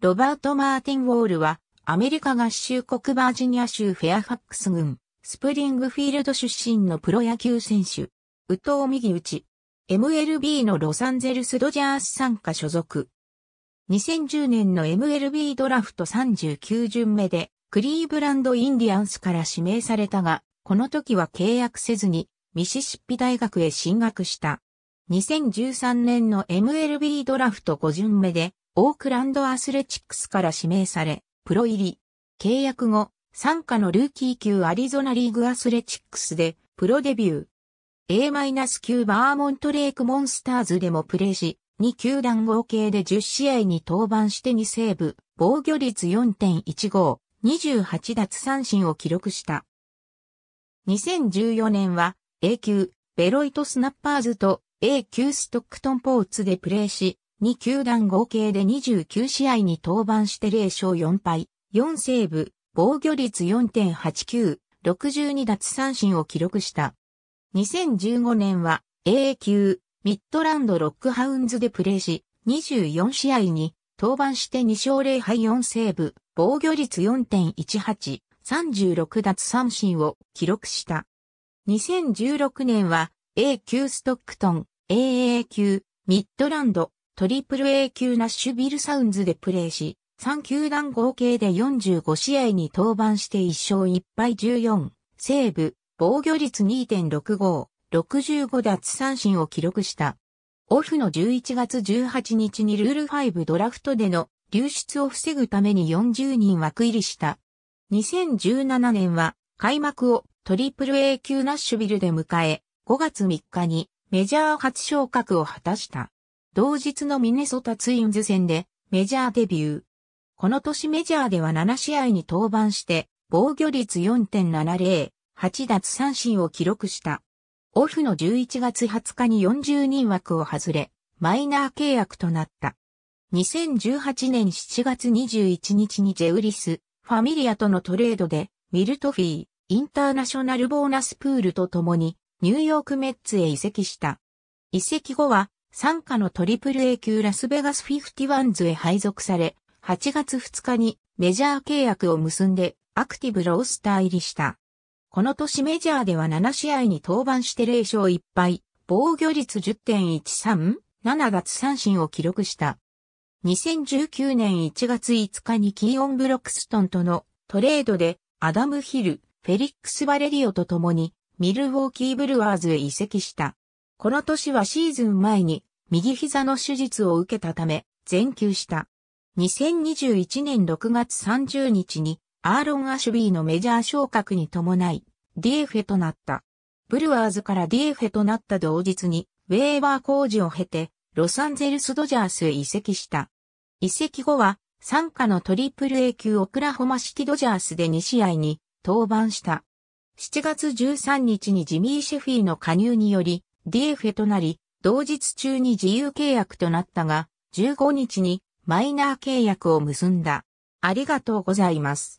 ロバート・マーティン・ウォールは、アメリカ合衆国バージニア州フェアファックス郡、スプリングフィールド出身のプロ野球選手、宇藤右打ち、MLB のロサンゼルス・ドジャース参加所属。2010年の MLB ドラフト39巡目で、クリーブランド・インディアンスから指名されたが、この時は契約せずに、ミシシッピ大学へ進学した。2013年の MLB ドラフト5巡目で、オークランドアスレチックスから指名され、プロ入り。契約後、参加のルーキー級アリゾナリーグアスレチックスで、プロデビュー。A- 級バーモントレイクモンスターズでもプレーし、2球団合計で10試合に登板して2セーブ、防御率4.15、28奪三振を記録した。2014年は A 級ベロイトスナッパーズと A 級ストックトンポーツでプレーし、2球団合計で29試合に登板して0勝4敗、4セーブ、防御率4.89、62奪三振を記録した。2015年は a 級ミッドランドロックハウンズでプレーし、24試合に登板して2勝0敗4セーブ、防御率4.18、36奪三振を記録した。2016年は A 級ストックトン、AA 級ミッドランドトリプル A 級ナッシュビルサウンズでプレーし、3球団合計で45試合に登板して1勝1敗14、セーブ、防御率2.65、65奪三振を記録した。オフの11月18日にルール5ドラフトでの流出を防ぐために40人枠入りした。2017年は開幕をトリプル A 級ナッシュビルで迎え、5月3日にメジャー初昇格を果たした。同日のミネソタツインズ戦でメジャーデビュー。この年メジャーでは7試合に登板して、防御率4.70、8奪三振を記録した。オフの11月20日に40人枠を外れ、マイナー契約となった。2018年7月21日にジェウリス、ファミリアとのトレードで、ミルトフィー、インターナショナルボーナスプールと共に、ニューヨークメッツへ移籍した。移籍後は、参加の AAA 級ラスベガス51ズへ配属され、8月2日にメジャー契約を結んでアクティブロースター入りした。この年メジャーでは7試合に登板して0勝1敗、防御率10.13、7奪三振を記録した。2019年1月5日にキーオン・ブロックストンとのトレードでアダム・ヒル、フェリックス・バレリオと共にミルウォーキー・ブルワーズへ移籍した。この年はシーズン前に右膝の手術を受けたため、全休した。2021年6月30日にアーロン・アシュビーのメジャー昇格に伴い、ディエフェとなった。ブルワーズからディエフェとなった同日に、ウェーバー工事を経て、ロサンゼルス・ドジャースへ移籍した。移籍後は、参加のトリプル A 級オクラホマ式ドジャースで2試合に登板した。7月13日にジミー・シェフィーの加入により、ディエフェとなり、同日中に自由契約となったが、15日にマイナー契約を結んだ。ありがとうございます。